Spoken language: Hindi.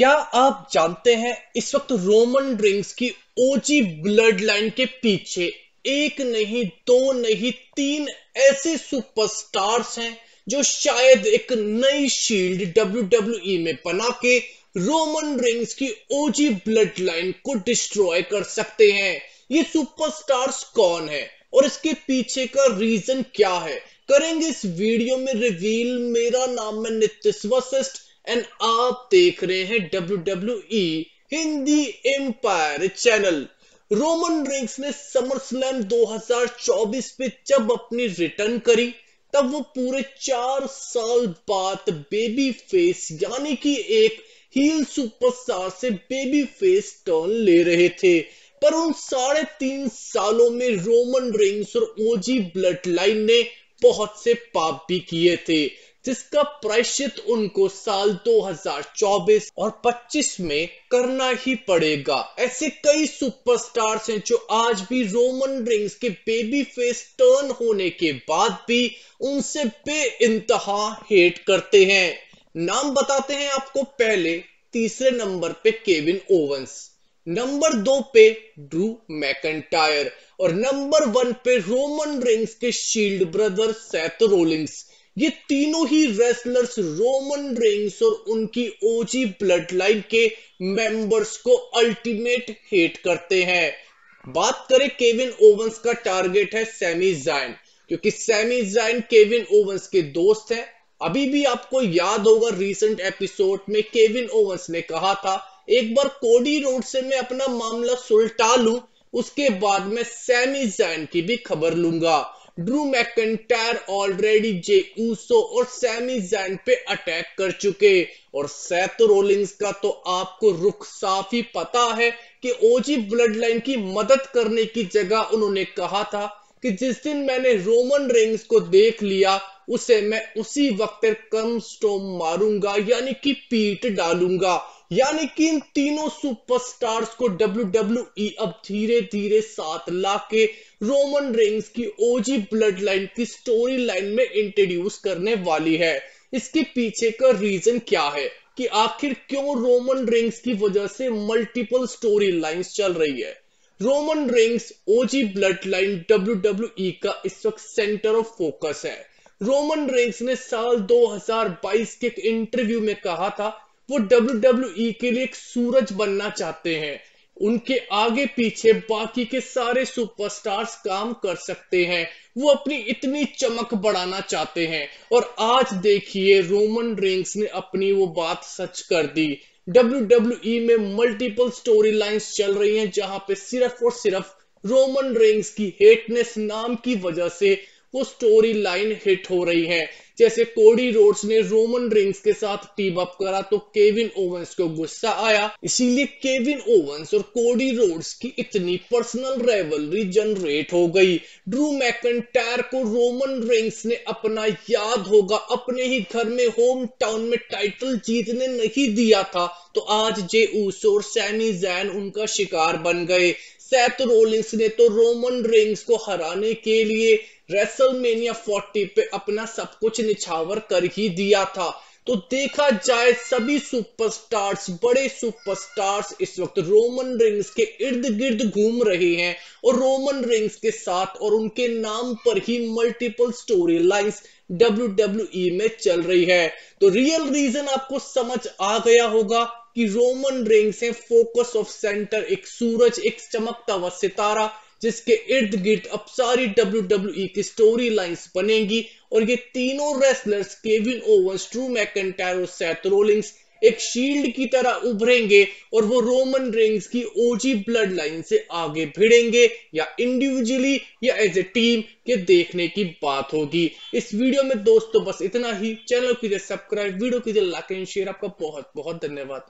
क्या आप जानते हैं इस वक्त रोमन ड्रिंक्स की ओजी ब्लड लाइन के पीछे एक नहीं दो नहीं तीन ऐसे सुपरस्टार्स हैं जो शायद एक नई शील्ड डब्ल्यू e में बना के रोमन रिंग्स की ओजी ब्लड लाइन को डिस्ट्रॉय कर सकते हैं ये सुपरस्टार्स कौन है और इसके पीछे का रीजन क्या है करेंगे इस वीडियो में रिवील मेरा नाम है नित्य वशिष्ठ एंड आप देख रहे हैं W W e Hindi empire channel Roman Reigns ने समर स्लैम 2024 पे जब अपनी रिटर्न करी तब वो पूरे चार साल बाद बेबी फेस यानी कि एक हील सुपरस्टार से बेबी फेस टर्न ले रहे थे पर उन साढ़े तीन सालों में रोमन रिंग्स और ओजी ब्लड लाइन ने बहुत से पाप भी किए थे जिसका प्रायश्चित उनको साल 2024 और 25 में करना ही पड़ेगा ऐसे कई सुपरस्टार्स हैं जो आज भी रोमन रिंग्स के बेबी फेस टर्न होने के बाद भी उनसे बे इंतहा हेट करते हैं नाम बताते हैं आपको पहले तीसरे नंबर पे केविन ओवंस नंबर दो पे ड्रू मैकंटायर और नंबर वन पे रोमन रिंग्स के शील्ड ब्रदर सेथ रोलिंग्स ये तीनों ही रेसलर्स रोमन रिंग्स और उनकी ओजी ब्लड लाइन के मेंबर्स को अल्टीमेट हेट करते हैं बात करें केविन ओवंस का टारगेट है सेमी जाइन क्योंकि सेमी जाइन केविन ओवंस के दोस्त हैं अभी भी आपको याद होगा रीसेंट एपिसोड में केविन ओवंस ने कहा था एक बार कोडी रोड से मैं अपना मामला सुलटा लू उसके बाद में सेमी जाइन की भी खबर लूंगा Drew McIntyre already Jey Uso और सैमी जैन पे अटैक कर चुके और सैथ रोलिंग्स का तो आपको रुख साफ ही पता है कि ओजी ब्लड लाइन की मदद करने की जगह उन्होंने कहा था कि जिस दिन मैंने रोमन रिंग्स को देख लिया उसे मैं उसी वक्त कम स्टोम मारूंगा यानी कि पीट डालूंगा यानी कि इन तीनों सुपरस्टार्स को डब्ल्यू डब्ल्यू ई अब धीरे धीरे साथ ला के रोमन रिंग्स की ओजी ब्लड लाइन की स्टोरी लाइन में इंट्रोड्यूस करने वाली है इसके पीछे का रीजन क्या है कि आखिर क्यों रोमन रिंग्स की वजह से मल्टीपल स्टोरी लाइन चल रही है Roman Reigns OG bloodline W W E का इस वक्त सेंटर ऑफ फोकस है रोमन रेंस ने साल 2022 के एक इंटरव्यू में कहा था वो डब्ल्यू के लिए एक सूरज बनना चाहते हैं उनके आगे पीछे बाकी के सारे सुपरस्टार्स काम कर सकते हैं वो अपनी इतनी चमक बढ़ाना चाहते हैं और आज देखिए रोमन रेंस ने अपनी वो बात सच कर दी डब्ल्यू में मल्टीपल स्टोरी लाइन्स चल रही हैं जहां पे सिर्फ और सिर्फ रोमन रेंस की हेटनेस नाम की वजह से वो स्टोरी लाइन हिट हो रही है जैसे कोडी रोड्स ने रोमन रिंग्स के साथ टीम अप करा तो केविन ओवंस को गुस्सा आया इसीलिए केविन ओवंस और कोडी रोड्स की इतनी पर्सनल रेवलरी जनरेट हो गई ड्रू मैकटायर को रोमन रिंग्स ने अपना याद होगा अपने ही घर में होम टाउन में टाइटल जीतने नहीं दिया था तो आज जे ऊस और सैनी जैन उनका शिकार बन गए सैथ रोलिंग्स ने तो रोमन रिंग्स को हराने के लिए रेसलमेनिया 40 पे अपना सब कुछ निछावर कर ही दिया था तो देखा जाए सभी सुपरस्टार्स बड़े सुपरस्टार्स इस वक्त रोमन रिंग्स के इर्द गिर्द घूम रहे हैं और रोमन रिंग्स के साथ और उनके नाम पर ही मल्टीपल स्टोरी लाइन्स डब्ल्यू में चल रही है तो रियल रीजन आपको समझ आ गया होगा कि रोमन रिंग्स है फोकस ऑफ सेंटर एक सूरज एक चमकता हुआ सितारा जिसके इर्द गिर्द अब सारी डब्ल्यू डब्ल्यू e की स्टोरी लाइन बनेंगी और ये तीनों wrestlers Kevin Owens Drew McIntyre Seth Rollins एक शील्ड की तरह उभरेंगे और वो रोमन रिंग्स की ओजी ब्लड लाइन से आगे भिड़ेंगे या इंडिविजुअली या एज ए टीम ये देखने की बात होगी इस वीडियो में दोस्तों बस इतना ही चैनल कीजिए सब्सक्राइब वीडियो कीजिए लाइक एंड शेयर आपका बहुत बहुत धन्यवाद